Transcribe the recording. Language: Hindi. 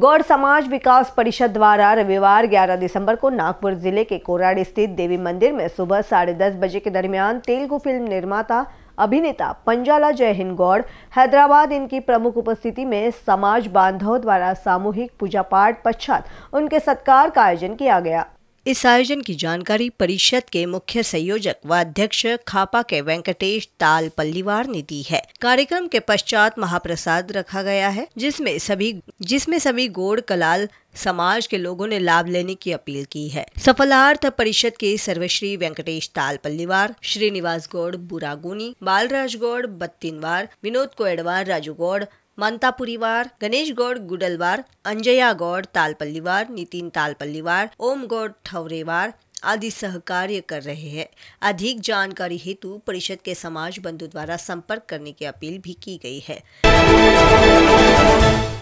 गौड़ समाज विकास परिषद द्वारा रविवार 11 दिसंबर को नागपुर जिले के कोराड स्थित देवी मंदिर में सुबह साढ़े दस बजे के दरमियान तेलुगु फिल्म निर्माता अभिनेता पंजाला जय हिंद गौड़ हैदराबाद इनकी प्रमुख उपस्थिति में समाज बांधव द्वारा सामूहिक पूजा पाठ पश्चात उनके सत्कार का आयोजन किया गया इस आयोजन की जानकारी परिषद के मुख्य संयोजक व अध्यक्ष खापा के वेंकटेश ताल पल्लीवार ने दी है कार्यक्रम के पश्चात महाप्रसाद रखा गया है जिसमें सभी जिसमें सभी गोड़ कलाल समाज के लोगों ने लाभ लेने की अपील की है सफलार्थ परिषद के सर्वश्री वेंकटेश ताल पल्लीवार श्रीनिवास गौड़ बुरागुनी बालराज गौड़ बत्तीनवार विनोद कोयडवार राजू गौड़ ममता पुरीवार गणेश गौड़ गुडलवार अंजया गौड़ तालपल्लीवार नितिन तालपल्लीवार ओम गौड़ ठवरेवार आदि सहकार्य कर रहे हैं अधिक जानकारी हेतु परिषद के समाज बंधु द्वारा संपर्क करने की अपील भी की गई है